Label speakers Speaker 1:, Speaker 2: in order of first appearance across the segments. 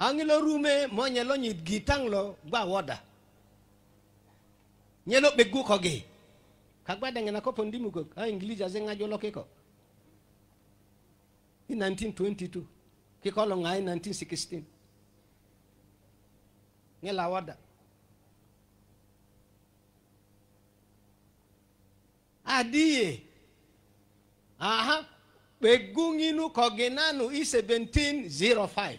Speaker 1: angilo rume monyelo nyit gi tanglo gwa woda nyelo begu ko kagwa denga na ko pondimu ko a ingilija zenga jolo keko in 1922 kikolo ngai 1916 ngela woda adiye aha begunginu kogenanu i 1705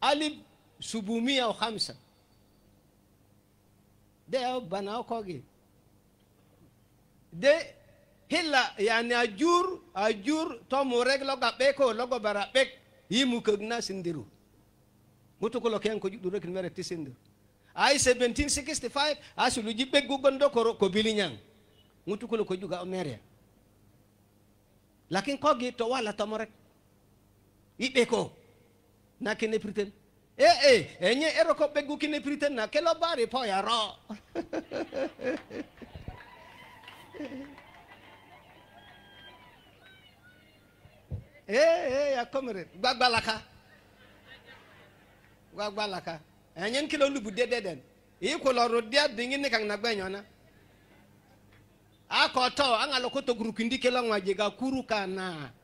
Speaker 1: alib subumi o hamsa de o bana kogi de hila yani ajur ajur to mu reg lo gabbe ko oh, lo go bara be yi mu ko sindiru mutu ko lo ken ko juddu rek mere ti sindir ay 1765 asulu jibbe gugondo ko ko bilinyang mutu ko lo ko juga mere lakin kogi to wala to mo rek ibe ko na kene priten e e enye ero ko begu kene priten na kelo bare po ya ro e e ya komre gbagbalaka gbagbalaka enye kilo lubu dededen ikolo ro dia dingi ni kang na gbenyona akọtọ aṅalokoto gurukindike lọnwa jega kuru kanaa.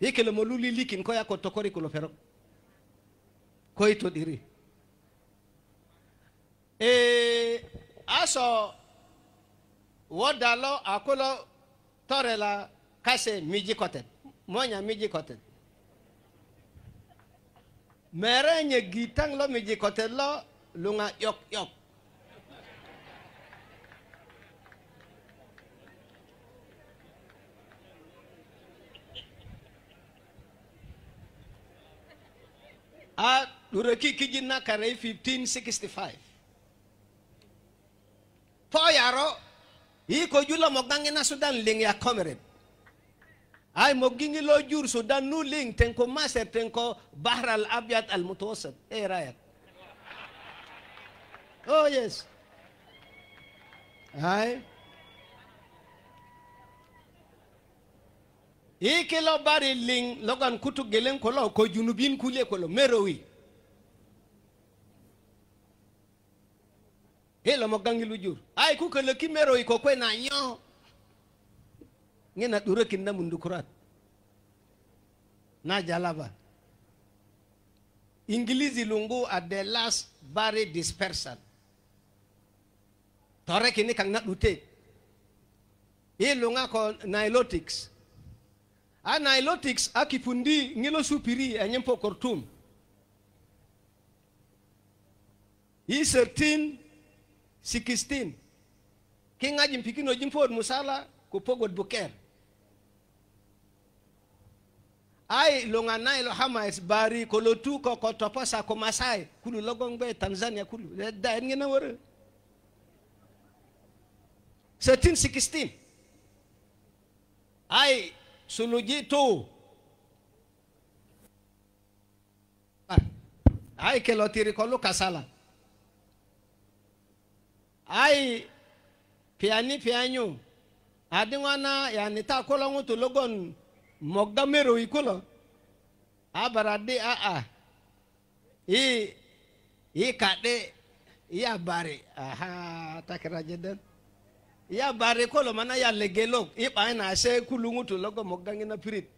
Speaker 1: hikile mo luli likin ko yako tokori kulo fero ko ito diri e aso wodalo akolo torela kase miji kotet monya miji kotet mere nye gitang lo miji kote lo lunga yok yok a ah, duroki kiji na kare 1565 to yaro i ko jula mogangi na sudan ling ya komere ay mogingi lo jur sudan nu ling tenko maser tenko bahr al abyad al mutawassit e eh, rayat oh yes ay iki e lo bari ling logan kutu gelen kolo ko junubin kule kolo merowi hilo mogangi lujur ai ku kele ki merowi ko kwe na nyo ngena dure kinda mundukurat na jalaba ingilizi lungu at the last bari dispersal tore kini kang na dute ilunga ko nilotics a a kipundi ngilo supiri a e nyempo kortum i 13 16 king'aji mpikino jimpod musala kupogod buker ai long'ana ilo hamais bari kolotu kokotoposa komasai kulu logongbe tanzania kulu da en ngena wore 13 sikistin ai sulujitu ah. ai kelotirikolu kasala ay piani pianyu adiwana yani nita kola ngutu logon mogamero ikulo abaradi ah, a ah, a i i kade i abari aha takirajedan ya bare kolo mana ya legelo ipa ase kulungutu logo mogangi na pirit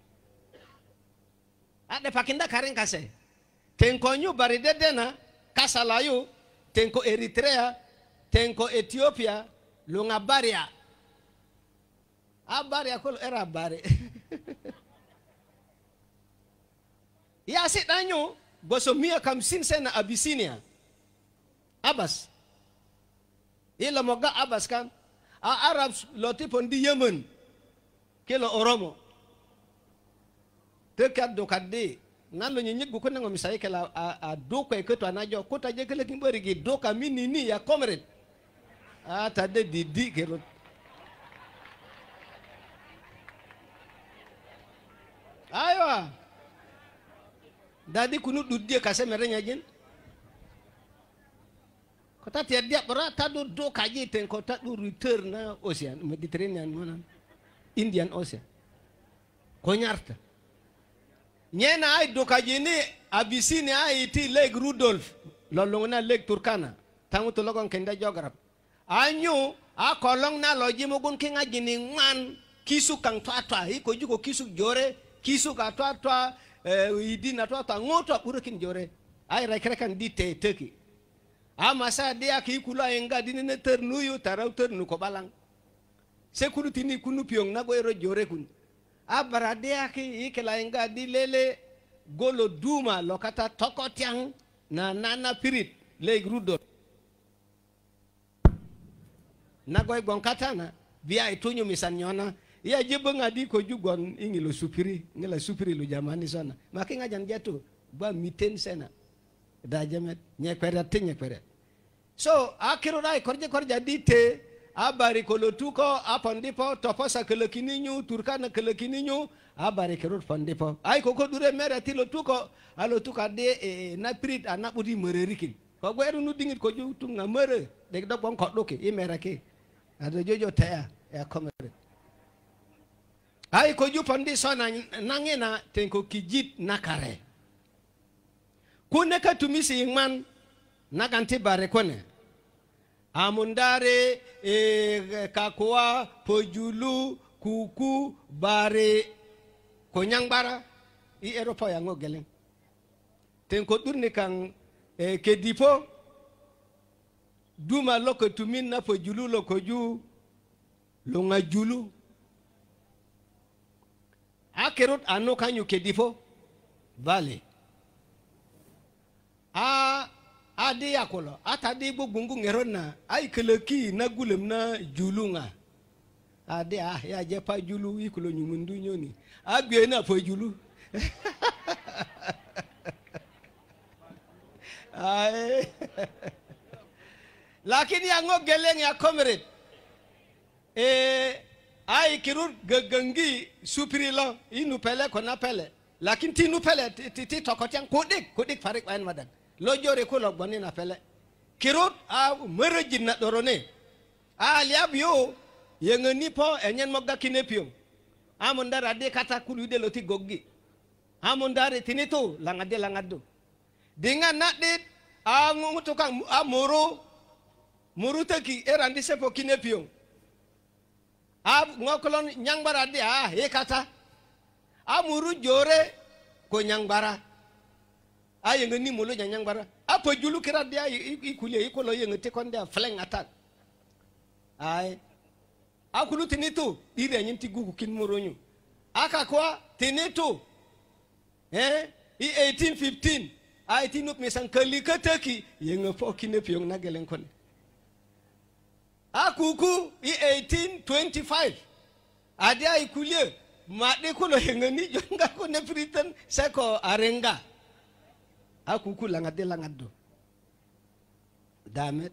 Speaker 1: ade pakinda karin kase tenko nyu bare dedena kasala tenko eritrea tenko ethiopia lunga baria abaria ya kolo era bare ya sit nanyu gosomia kamsin sena abisinia abas ila moga abas kan Arabs ndi Yemen kelo Oromo te kat do kadde nalo nyenyegu ko ngomi sai kala a, a e iketo anajo kota je kala kimbori gi doka mini ni ya comrade ta de didi kelo aywa dadi kunu dudie kase merenya jin ko tati e deɓɓora taɗum do ka ƴeyten ko taɗum return na ocean mediterranean noon indian ocean ko ñarta nyena ay dow ka ƴeni abisine ay ti lake rudolphe na lake turkana tanguto logon kenda jographe anyu a kolong na loji mugun kinga jini ngwan kisu kang twa twa hi ko juko kisu jore kisu ka twa twa eh, idina twa twa ngoto kure kin jore ai rekrekan dite teki amasa ah, dia ki kula enga dinene ternu yu tarau ternu ko balang security ni kunu piong na goero jore kun abara ah, dia ki ikela enga di lele golo duma lokata tokotiang na nana pirit le grudo na nagoy e gonkatana biya itunyu e misanyona iya jebe ngadi ko jugon ingilo supiri ngela supiri lu jamani sana makinga jan jatu ba miten sena dajemet nyekwere ati nyekwere so akiru akirura korje korja dite abari kolotuko hapo ndipo toposa kelekininyu turkana kelekininyu abari kirur fondipo ai koko dure mere tilo tuko alotuka de e, e, na prit anabudi mererikin kogwe nu dingit ko jutu ngamere de dogbon koduki imerake ado jojo taya ya komere ai ko ju fondi sona nangena tenko kijit nakare kune katumisi ka tumi si ŋman na ganti bare kone amundare e, eh, kakuwa pojulu kuku bare konyangbara i eropa yango geleng ten ko durni kan e, eh, kedipo duma loko na pojulu lokoju longa julu akerot anu nyu kedipo vale a adi akolo atadi igbo gbungu ngero na aikele na gulem na julu nga adi a ya jepa julu ikulo nyumundu nyoni agbe na fo julu ai lakini yango geleng ya comrade e ai kirur gagangi supirilo inupele konapele lakini pele ti tokotiang kodik kodik farik wain madan lojjore ko logboni na fele kirut a merejin na dorone a liab yo yengeni po enyen mogga kinepio amunda rade kata kulude loti goggi amunda re tinito langade langado dinga nadit a ngutu kan amuru muruteki erandi sepo kinepio a ngokolon nyangbara de a he e e kata amuru jore ko nyangbara ayenga ni molo nyanyangbara apo julu kira dia ikulie ikolo yenga te konde fleng attack ai akulu tinitu dire ti gugu kin moronyu aka kwa tinitu eh i 1815 ai tinup san kali kataki yenga pyong na gelen kon akuku i 1825 adia ikulie made kulo yenga ni jonga kone pritan seko arenga akuku langa do damet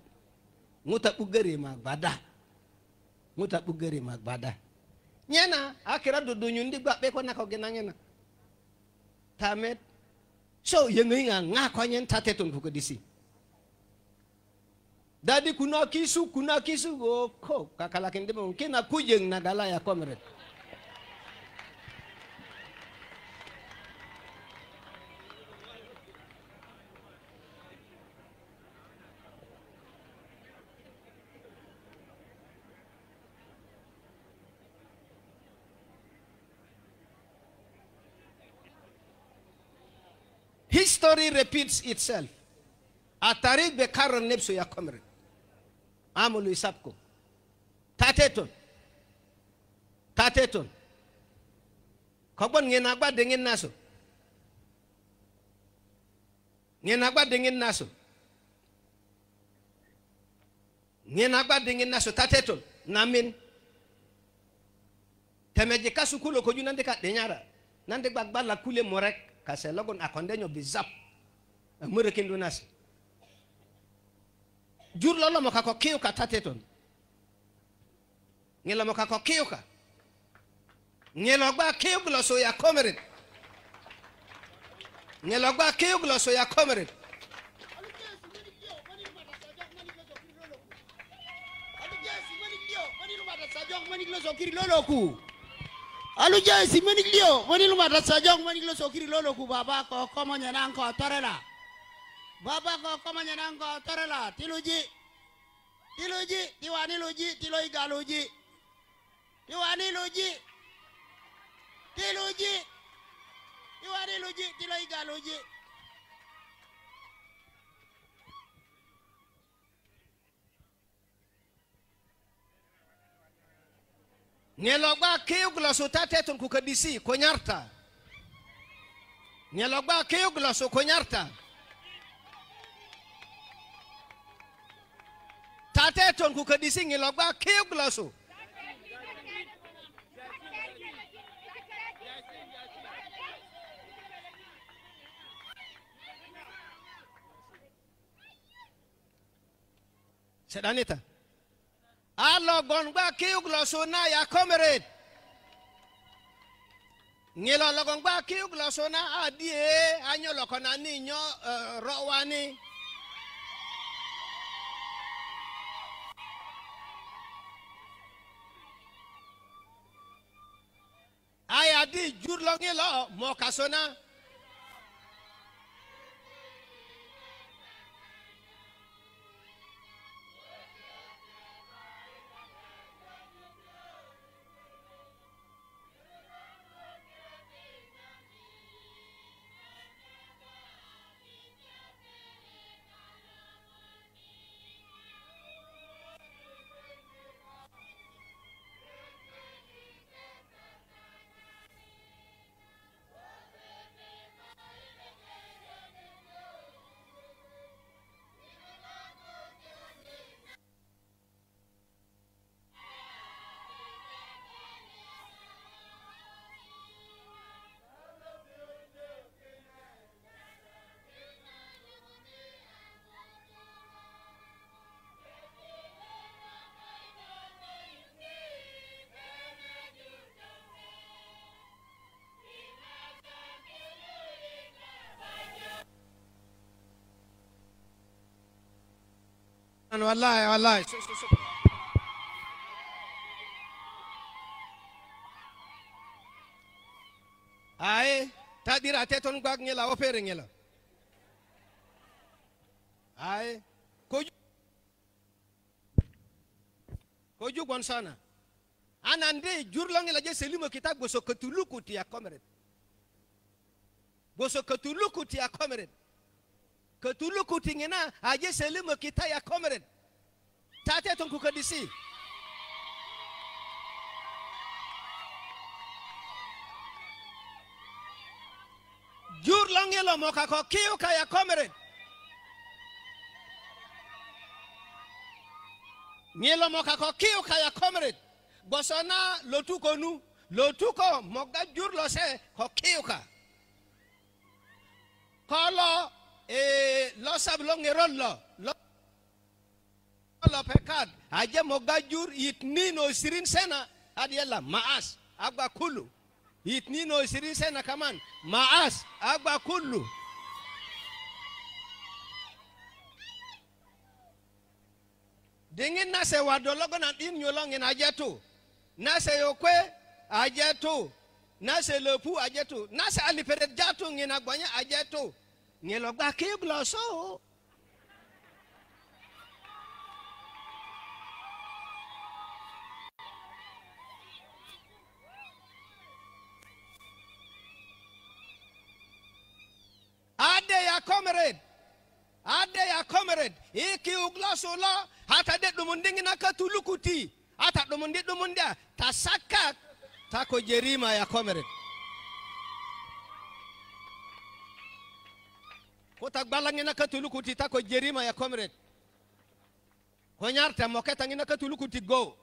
Speaker 1: nguta bada magbada nguta bugari bada nyena akira do dunyundi ba be ko nako genangena tamet so yenginga ya nga ko nyen tate ton ko disi dadi kuna kisu kuna kisu go oh, ko kakalakin mungkin aku jeng nagala ya komret History repeats itself. Atarik bekaron nepsu ya komre. Amulu isapko. Tateton. Tateton. Kogbon ngin agba dengin naso. Ngin dengen naso. Ngin dengen dengin naso tateton. Namin. Temeje kasukulo kujunande ka denyara. Nande gbagba la kule morek. akonde nyo bizap murikin dunas jur lolo mo kako ka tateton ngelo mo kako ka ngelo gba kiuglo so ya komerit ngelo gba kiuglo so ya komerit Sajok manik lo sokiri lolo ku. aluja simenigilio monilumata sajong monigilo sokiri lolo ku baba ko komo nyenang ko torela baba ko komo nyenang ko torela tiluji tiluji tiwani luji tiloi galuji tiwani luji tiluji tiwani luji tiloi galuji nyeloba kiyuglo su tatetun ku kadisi ko nyarta nyeloba kiyuglo su ko nyarta tatetun ku kadisi nyeloba kiyuglo su Sedanita. alogon gba kiuk losuna ya komret ŋilo logon gba kiuk losuna adie anyo lokona ni nyo uh, rowani aya di jur lo ŋilo mokasuna شكرا والله والله شكرا aye ta ɗira te toon gwaag ngela wo feere ngela aye ko ko jugon sana anande jurlongela je selimo kita goso ketulu kutiya komret goso ketulu kutiya komret Ketulu kutingena aje selima kita ya komeren. Tate tungku kedisi. Jur langelo moka ko kiu kaya komeren. Ngelo moka ko kiu kaya komeren. Bosona lotuko nu lotuko moga jur se ko kiu ka. Kalau Eh, losab lo ngeron lo lo lo pekad aja mogajur gajur o isirin sena sana yalla maas agwa kulu itnin no sirin sena kaman maas agwa kulu dingin nase wadologo na din nyolongin aja tu nase yokwe aja tu nase lepu aja tu nase aliperet jatu ngin agbanya aja tu ni lọ gba cable lọ so o. Ade ya comrade, ade ya comrade, iki ugloso lo, hata de dumundingi na katulukuti, hata dumundi dumundia, tasaka, tako jerima ya comrade. kota gbalangina katulu kuti tako jerima ya comrade konyarte moketa ngina katulu kuti go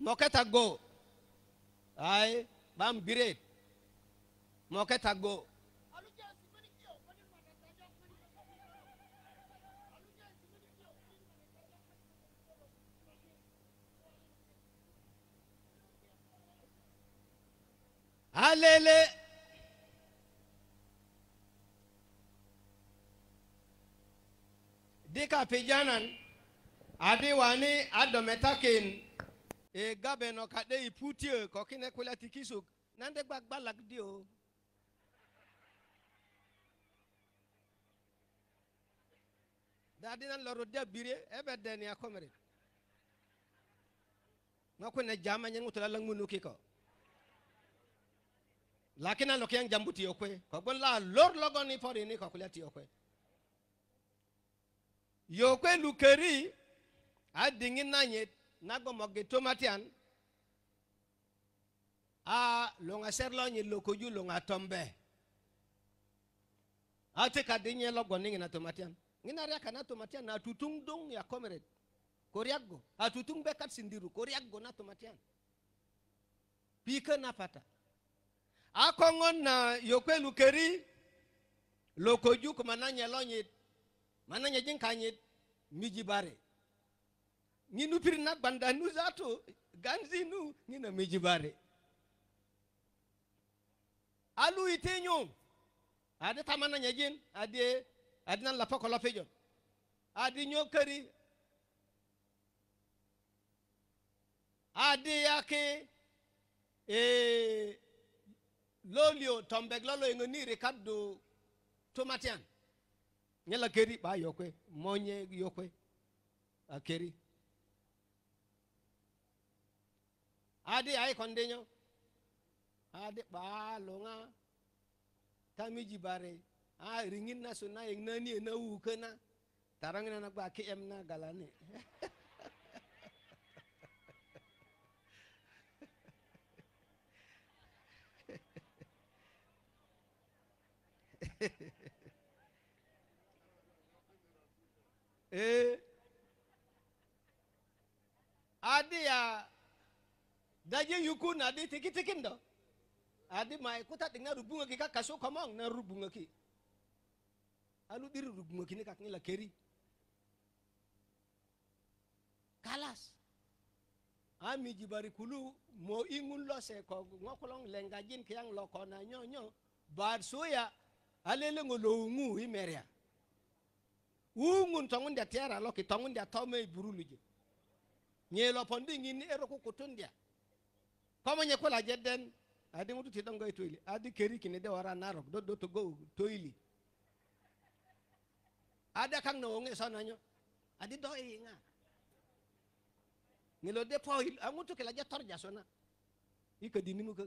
Speaker 1: moketa go ay bam biret moketa go Alele dika pijanan adi wani adometakin e gabeno kade iputie kokine kwela tikisuk nande gbagbalak dio dadi nan loro dia bire ebe deni akomere ngakune jama nyen ngutula lang munuki ko lakini alokiang jambuti okwe kogbon la lor logoni pori ni kokulia ti kwe lukeri adingi nanyet nagomogi tomatian a ser serlo nyi lokoju longa tombe ate kadinye logo ningin na tomatian ngina ria kana tomatian na tutung dong ya komeret koriago be kat sindiru koriago na tomatian pika na pata kongon na kwe lukeri lokoju kumananya lonyit maana nyejen kanye miji bare nginu banda nu zato ganzi nu ngina miji bare alu itenyo ade tamana nyejen ade adina lapa kola ade adi nyokari adi yake e lolio tombeg lolo ingoni ricardo tomatian nyela keri ba yokwe monye yokwe akeri ah, adi ai kondenyo adi ba longa tamiji bare a ah, ringin na suna na nani na uke na tarang na nagba km na galane Hehehe ee adi ya daje yuku na adi tiki tiki ndo adi mai kuta tinggal rubung lagi kak kaso kamang na rubung lagi alu diri rubung lagi ni kak ni keri kalas ami jibari kulu mo ingun lo se ko ngokolong lengajin kiang lokona nyonyo bar soya alele ngolo ungu meria. wungun tongun dia tiara loki tongun dia tau mei buru lije nye lo pondi ngini ero ko kutun dia komo nye adi mutu ti goi tuili adi keri kini de wara narok do do to go tuili ada kang no wonge nyo adi do inga ngilo de po angu ah, tu kela jator torja sana ika dini muka.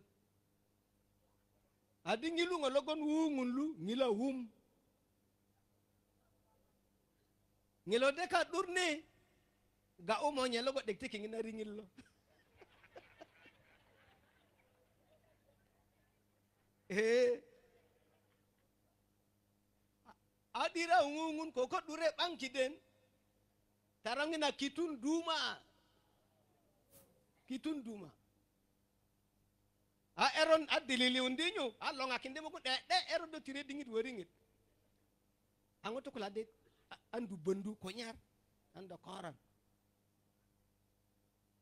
Speaker 1: adi ngilu gon wungun lu ngila wum ngelo de ka ɗurni ga umo ngelo goɗɗe tiki nginari ngillo e eh. aɗira ngungun ko den ɓankiden na kitun duma kitun duma a eron adilili dilili undiñu a longa kinde mugun de de eron do tire dingit woringit ango kula det andu bandu ko ñaar anda koran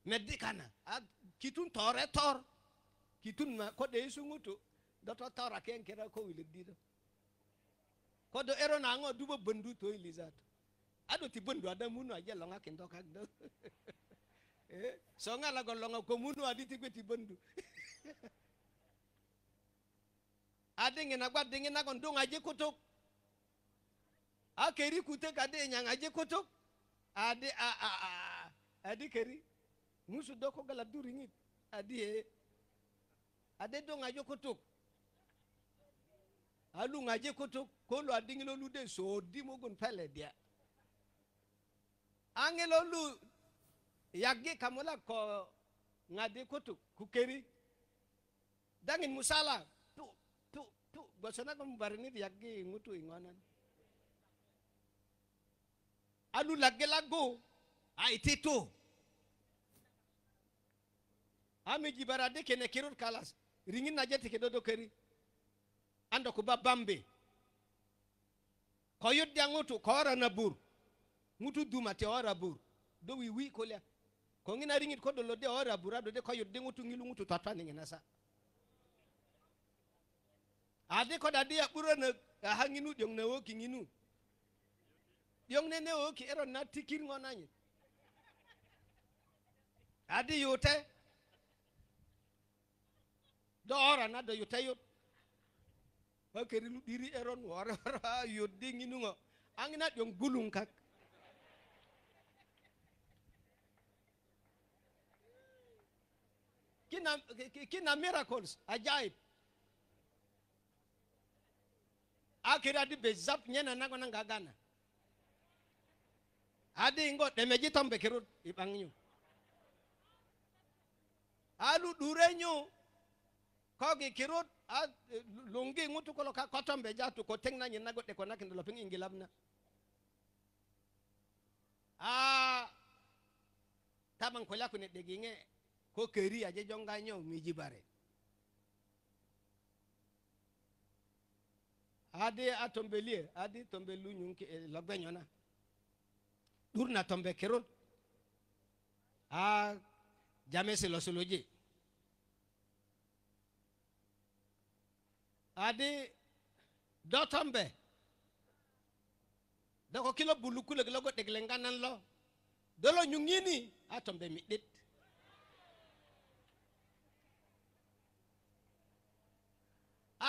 Speaker 1: meddi kana a kitun tore tor kitun na ko de sungutu to tora ken kera ko wile dido ko do ero na ngo dubo bandu to ilizato ado ti ada munu aja longa kendo do eh so ngala golonga ko munu aditi ko ti bandu adingi na gwadingi na gondong aje kutuk akeri kute kade nyangaje koto ade a a a ade keri musu doko gala a de a ade do ngaje koto alu ngaje koto kolo adingilo lude so di gon pele dia angelo lu yagge kamola ko ngade koto kukeri dangin musala tu tu tu bosona ko barini yagge ngutu ingonan à nous la gelago a été tôt. Ami jibarade kene kirur kalas. Ringin na ke dodo keri. Ando kuba bambe. Koyot dia ngutu kora na bur. Ngutu duma te ora bur. Do wi wi ko Kongina ringit kodo lode ora Ado de koyot de ngutu ngilu ngutu tatani sa. Ade koda dia burana na hanginu jong na woking inu. diong nene oki oh, ero na tikir ngonanyi adi yute do ora na do yute yut ba keri lu diri eron wara wara yut dingi nungo angina diong gulung kak kina, kina miracles ajaib akira di bezap nyena nako nangagana hadi ingo demejita mbekirud ipanginyo alu durenyo kogi kirud lungi ngutu kolo kato mbejatu koteng na nyinago teko na kindolo pingi ingilabna a tabang kola kune deginge ko keri aje jonga nyo mijibare hadi atombelie hadi tombelu nyunki eh, logbenyo na dur na tombe keron a ah, jame silosoloje adi do tombe dako kilo bulu kule gilo lo dolo nyungini a ah, tombe midit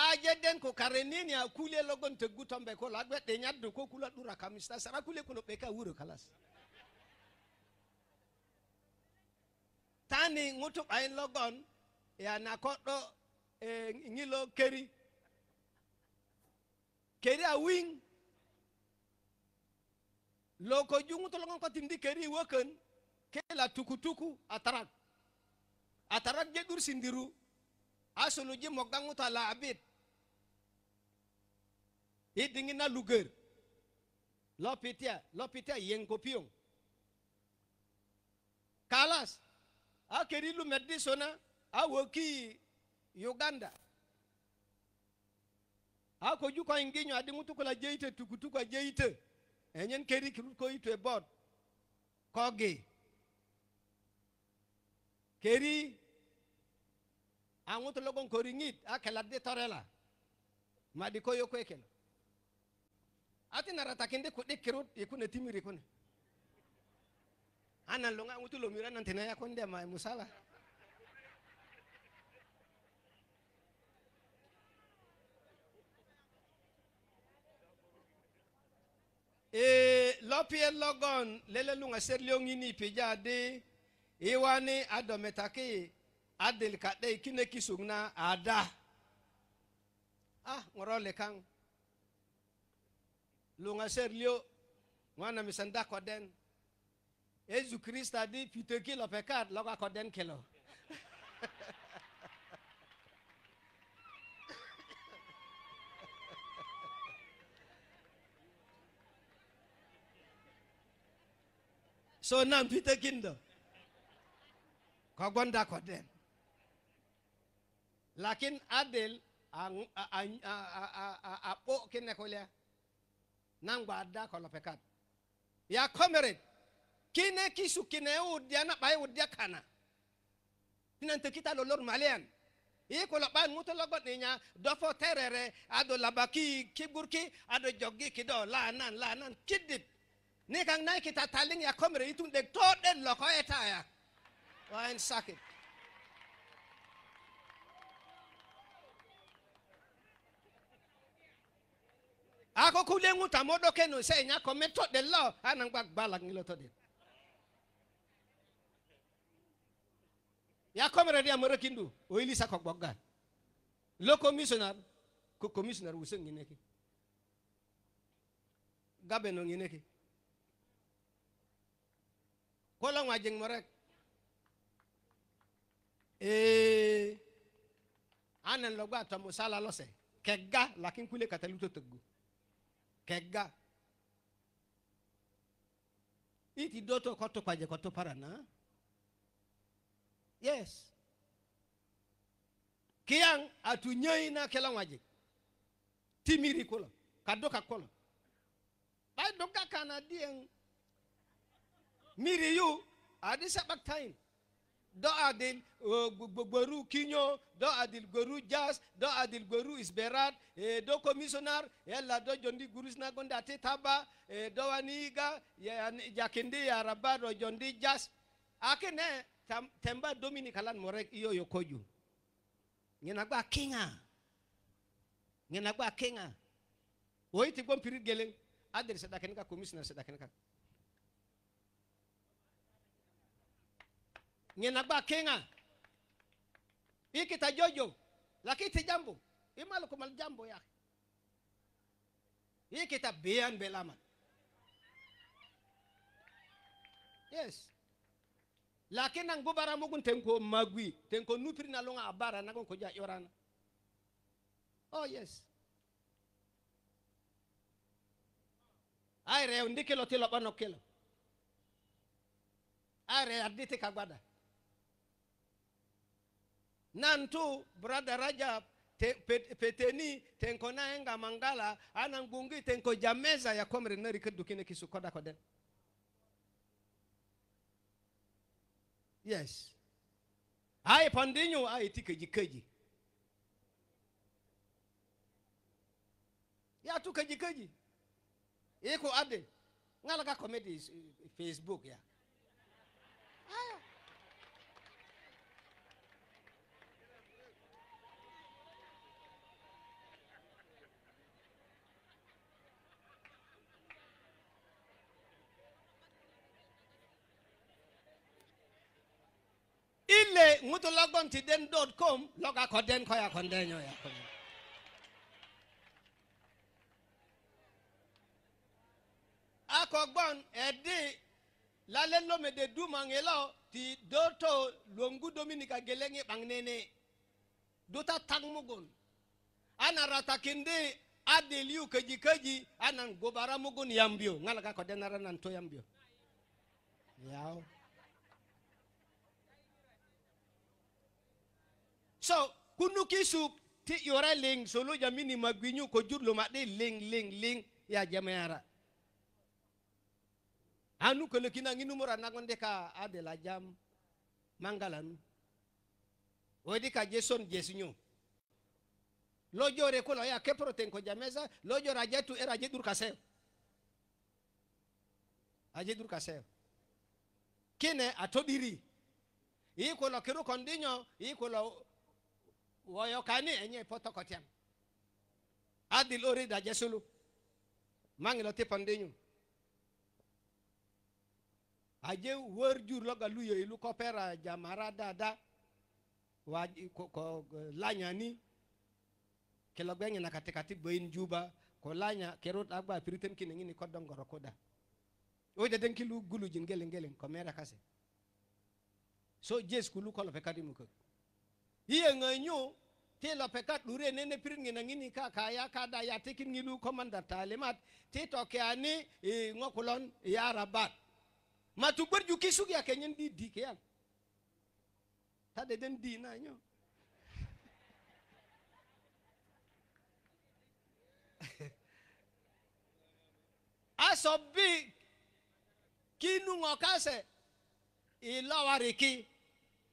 Speaker 1: ajeden ko karenini a kule logon te tombe be ko lagbe de nyaddo ko kula dura kamista sara kule kuno be ka wuro kalas tani ŋutu ain logon ya na kodo e eh, ngilo keri keri a wing loko jungu to logon ko timdi keri woken kela tukutuku atarak atarak je dur sindiru asulu ŋutu mogangu ta labit i dingina luger lopitia lopitia yengopion kalas akeri lu meddi sona woki uganda akoju ko inginyo adingutu kula jeite tukutu ko jeite enyen keri kirut ko bot kogi keri angutu logon koringit a de torela madikoyo kwekelo ati narata kende ko dekero e kuna timire kuna ana longa ngutu lo nanti naya na ma musala e lopie logon lele lunga serliongi pija pijade iwani adometaki adel kade kine kisugna ada ah ngorole kang lunga ser lio ngwana misanda ko den Yesu Kristo di pite kilo pekat loka ko den kilo so nam pite kindo ko gonda ko den lakin adel ang a a a a a a a nangwa da kolo pekat ya komeret kine kisu kine udia na bai udia kana tinante kita lolor malian i ko laban muto logot ni nya do fo terere ado labaki kiburki ado jogi kido lanan nan la kidit ni kang nai kita taling ya komre itun de to den lokoeta ya wain sakit akokule ŋuta mɔdɔke no sɛ nya kɔ mɛtɔ de lɔ anagba gba la ŋi de ya kɔmɛrɛ de amɛrɛ kindu o ili sa kɔgbɔ gan lo komisionar ko komisionar wuso ŋineke gabe no ŋineke kɔlɔ ŋa jɛŋ mɔrɛ ee eh, anan lɔgba tɔmusala lɔsɛ kɛga lakinkule katalu to togo. Kega. iti doto koto paje koto parana yes kiyan atu na kelan waje timiri kola kadoka kula kola bay kana diyen miri yu adi sabak time do adil eh, gboru kinyo do adil gboru jas do adil gboru isberat eh, do komisionar yala eh, jondi gurus na gonda te taba dɔ wani ya, jakindi araba dɔ jondi jas akene temba domini kalan morek iyo yokoju gba kinga gba kinga oyiti gbon pirit geleng adil sedakeni ka komisioner ka ngina gba kinga ikita jojo lakiti jambo imalu kumal jambo yake ikita bian belaman yes laki nang gubara mugun tenko magwi tenko nutri na longa abara nagon koja yorana oh yes ay rew ndikilo tilo bano kilo ay rew aditi kagwada nantu brada Rajab te, pet, peteni tenko naenga mangala ana ngungi tenko jameza ya komre neri kedukine koda koden yes ai pandinyu ai tikeji keji ya tu keji keji iko ade ngala ka comedy facebook ya aya ah. ngutu logon ti den dot com loga ko den ko ya ko den ya ko akogbon edi lale lo mede du mangelo ti doto longu dominika gelengi bangnene duta tangmugun ana rata kinde adeliu keji keji anan gobara mugun yambio ngalaka ko denara nan to yambio yao yeah. So, kunu kisu ti yora ling solo jamini magwinyu ko jurlo made ling ling ling ya jamayara. Anu kele kina nginu mora nangonde ka adela jam mangalanu. wodi ka Jason Jesunyo. Lojore kolo ya kepro ko jameza lojora jetu era jedur kaseo. Ajedur kaseo. Kine atodiri. ikolo kiru kondinyo ikolo wɔyɛ ɔkaani ɛnyɛ pɔtɔ kɔtɛm adil ori dajɛ solo mangilɔ te pande nyu adze wori juru lɔgalu yɛ ilu kɔpɛra jamara dada wa kɔ lanyani kɛlɛgbɛ nyina katikati gbɛyin juba kɔ lanya kɛro agba piritem kini nyini kɔ dɔngɔrɔ ko da o jɛ den kilu gulu jin gelen gelen kɔ kase so jesu kulu kɔlɔ fɛ kadi mu kɛ. ye nganyo te la pekat nene pirin ngina ngini ka kaya kada ya tekin ngilu komanda talimat te toke ani e, ngokulon ya rabat matubur juki kisugi ya kenyen di di kean tade den di na nyo asobi kinu ngokase ilawariki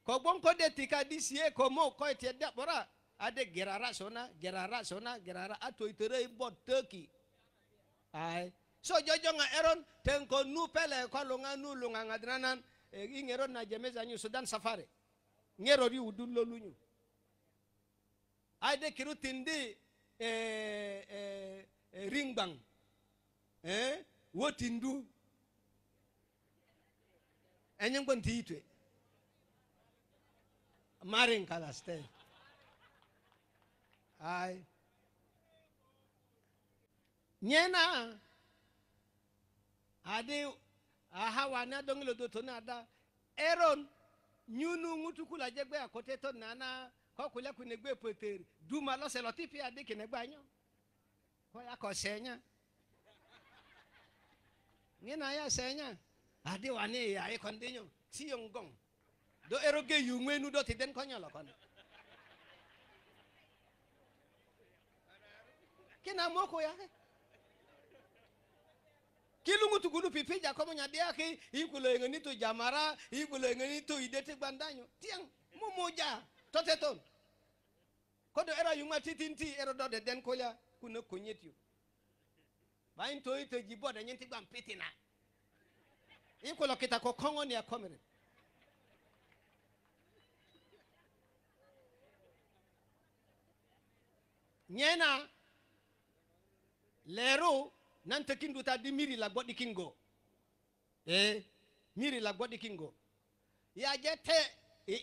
Speaker 1: ko bon ko de tika disie ko mo ko te de bora ade gerara sona gerara sona gerara ato itere bot teki ai so jojo nga eron ten ko nu pele ko lunga nu lunga ngadranan e eh, ngeron na jemeza nyu sudan safari ngero ri udun ai ade kiru tindi e e, e ringbang eh wotindu tiitwe marin calastel. Ay. Nyena adi ahawa na dongilo doto na ada Aaron nyunu ngutuku la jegbe akote to nana kokule kunegbe poter duma lo se lo tipi ade kinegba nyo. Ko ya ko senya. Nyena ya senya adi wane ya ikondinyo e tiyongong. do eroge yungwe nu do tiden konya lo kon kina moko ya kilungu gulu pipi ja komo nyadi ke ikulo ngeni to jamara ikulo engeni to idete bandanyo tiang mumoja toteton kodo era yuma titinti ero do de den kolya kuno kunyetio bain to ite jibode nyenti gbam pitina ikulo kita ko kongo ni akomere ya nyena lero nante kindu di miri la gwadi kingo eh miri la gwadi kingo ya jete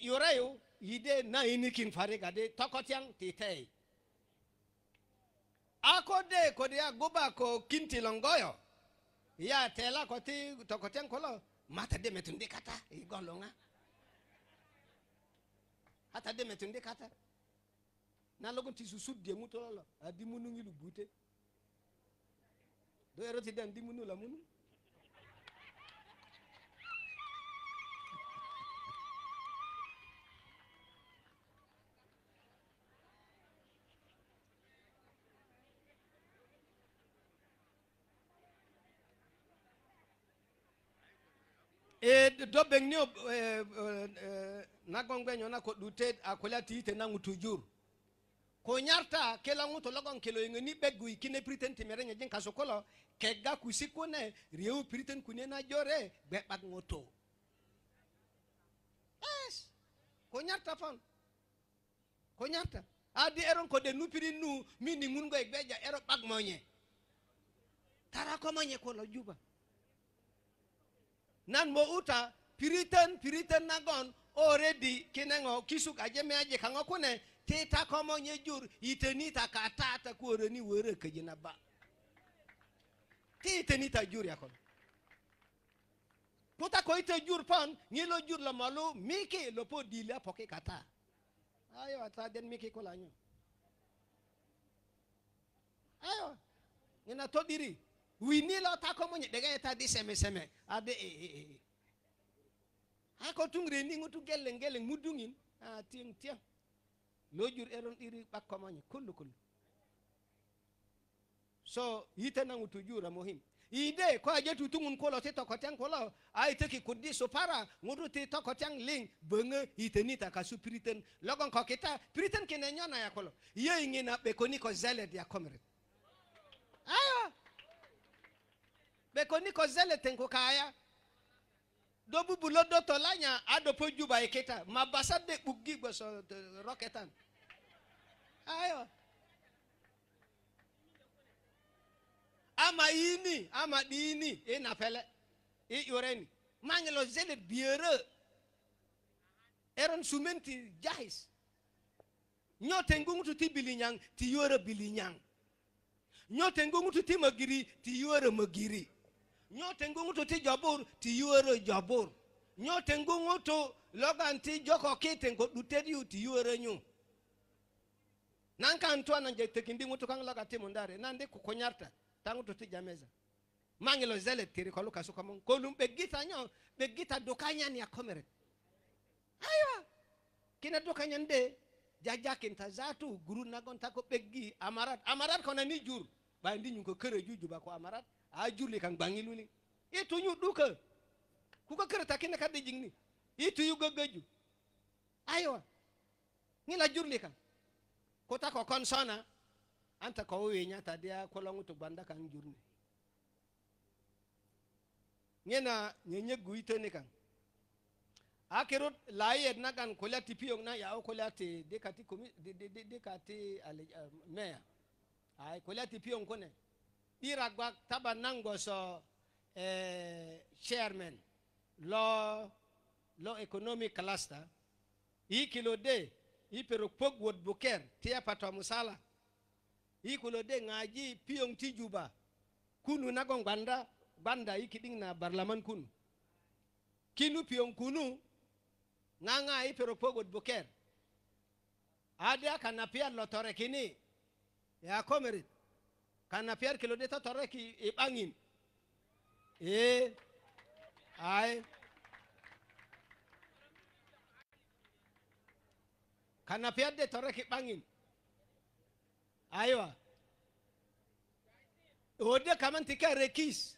Speaker 1: yoreyo yide na ini kin fare gade tokotiang titei de kodi ya goba ko kinti longoyo ya tela koti tokotiang kolo mata de metundi kata igolonga hata de metundi kata nalogon ti susudie mu tolola adi munu ngilu bute do eroti dan di munu la munu e, do beng ni eh, eh, eh, nagongwe nyona ko dute akola tiite nangu tujuru ko nyarta kela nguto logon kelo ngeni begui kine priten timere nyen kaso kolo kega kusikone rieu priten kunena jore bebat ngoto yes ko nyarta fon ko nyarta adi eron ko de nupiri nu mini ngungo igbeja ero bag monye tara ko monye juba nan mo uta piritan piritan nagon already kinengo kisuk aje me aje kune te ta komo nye jur iteni ta kata ta kuore ni were kejina ba ti iteni ta jur ya kon puta ko ite jur pon ni jur lo malu miki lo po dile poke kata ayo ata den miki kola nyo ayo nina to diri wini lo ta komo nye dega eta di seme seme ade e e e, e. ako tungre ni ngutu geleng geleng mudungin ah tiang tiang lojjur eɗon ɗiri ɓakko mañe kullu kullu so yitanagu jura mohim ide ko aje tutungun kolo ti tokoteng kulo ai teki kundi supara ngudu ti tokoteng ling böŋö iteni kasu su piriten logon ko kita piriten kine nyona ya kolo ye ingina ko zelet ya komret ayo bekoni ko zelet tenko kaya dobu bulo do tolanya ado poju ba eketa mabasa de bugi gboso roketan ayo ama ini ama dini ina eh, fele i eh, yoreni mangelo zele biere eron sumenti jahis tengung tu ti bilinyang ti yore bilinyang tengung tu ti magiri ti yore magiri nyote ngungutu ti jobur ti yuoro jobur nyote ngungutu logan ti joko kiten ko duteriu ti yuoro nyu nan kan to je tekindi nguto kan loga ti mundare nan de kukonyarta tanguto ti jameza mangelo zelet tiri ko luka suka mon ko lum begita nyo begita dokanya ni akomeret aywa kina dokanya nde jajakin ta zatu guru nagon ta ko beggi amarat amarat ko na ni jur ba ndi nyuko kere juju ba ko amarat ajurle kan bangiluli itu nyu duka ka kerta kena kadde jingni itu yu gagaju ayo ni la jurli kan ta ko sana anta ko nya ta dia ko to banda kan jurni ngena nyenye ite ni kan akirut laye na kan kola tipiyong na ya kola de kati komi de de de kati ale uh, meya ay kola tipiyong kone biragbak taba so eh, chairman lo lo economic cluster i kilo de i pero pog wod buker tia patwa musala i kilo de ngaji piong tijuba kunu nagon gwanda gwanda i kiding na barlaman kunu kinu piong kunu nganga i pero pog wod buker ada kana pia kini ya komerit kana pierre ki e ipangin, E. Eh, ai. kana pierre ki bangin Aiwa. Oh, ode kaman tika rekis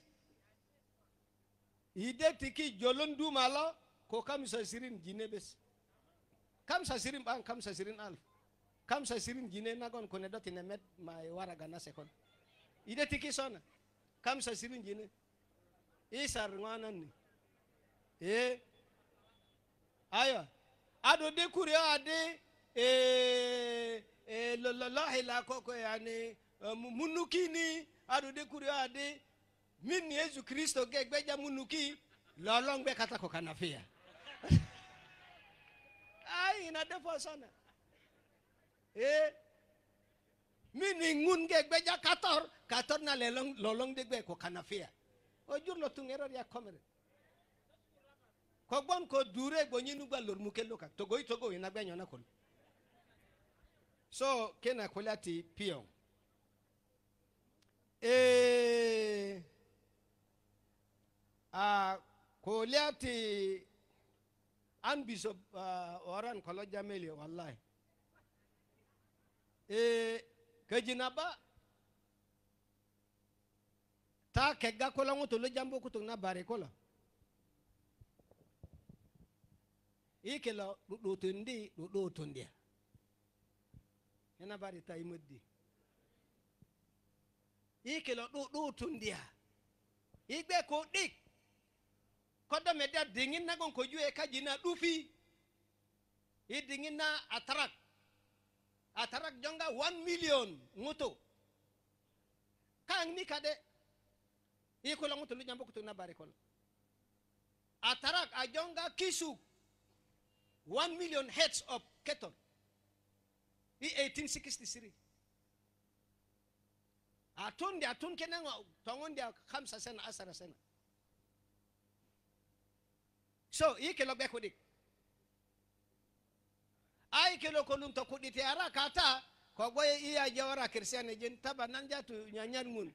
Speaker 1: ide tiki jolon du malo ko kam sa sirin bes kam sa sirin bang kam sa sirin alf kam sa na jine nagon kone dotine met mai waraga na sekon ide tikisona kamsa sirinjini isar ngwanani e ayo ado de kure ade e e lolohi la koko yani e, munukini ado de kure ade mini yesu kristo gegbeja munuki lolongbe kata ko kanafia ai inadefo sana eh mini ngun ge beja kator kator na lelong lolong de be ko kanafia o jur lo tung error ya komere ko gbon ko dure gbo nyinu gba lor muke loka to goyi to goyi na gbe nyona ko so kena kwalati pion e a kwalati an bishop uh, oran koloja meli wallahi e kejina ba ta kega ko la ŋoto lo jambo kutu na bare ko la ike la ɗuɗotondi ɗuɗotondiya ena bare ta imoddi ike la ɗuɗotondiya igbe ko ɗik kodomeda diŋin nagon ko juwe kajina ɗufi i diŋin na atarak. atarak jonga 1 million ngutu kang ni kade ikola ngutu lu jambo kutu na barikol atarak ajonga kisu 1 million heads of cattle i 1863 atun dia atun kenan tongon dia khamsa sen asara sana so ikelo bekudik ay kelo kolum to kudite ara kata ko goye iya jawara kirsiane jen taba nan jatu nyanyar mun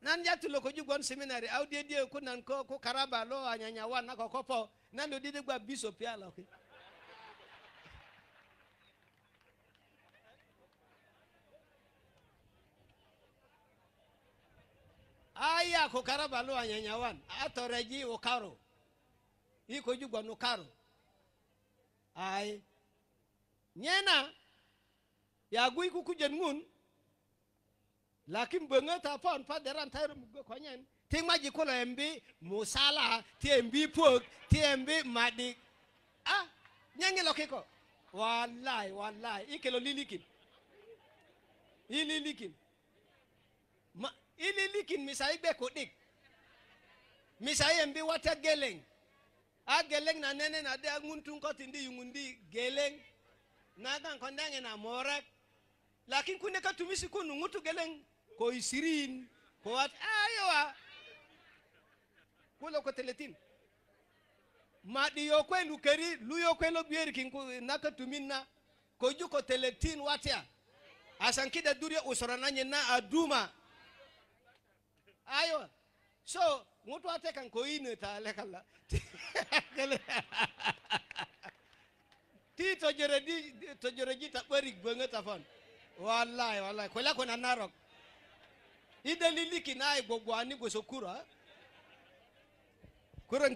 Speaker 1: nan jatu loko jugon seminary aw de de ko nan ko ko karaba lo anyanya wana ko kopo nan do didi gba bishop ya lo okay? aya ko karaba lo anyanya wan atoreji ukaro iko jugwa nukaro ay nyena yagui ku kujen ngun lakim benga ta fon pa deran tayr mugo konyen ting maji ko embi musala ti embi Tmb ti embi madi ah nyangi lokiko wallahi wallahi ikelo lilikin ililikin ma ililikin misai be dik, misai embi wata geleng a ah, geleng na nene na de ngun tun ko tindi yungundi geleng na gan kondange na morak kunne kune tumisi kunu ngutu geleng ko isirin ko wat ayowa ah, kulo ko teletin ma diyo kwenu keri yo kwelo bieri kinku nakatuminna ko ko teletin watia kida duri usorana na aduma ayo ah, so ŋutu ate kaŋ ko yino ta le kala ti jere di jere ji ta ɓori gboŋe ta fon wallahi wallahi kola kona narok ideliliki naye gbogbo ani goso kura kuron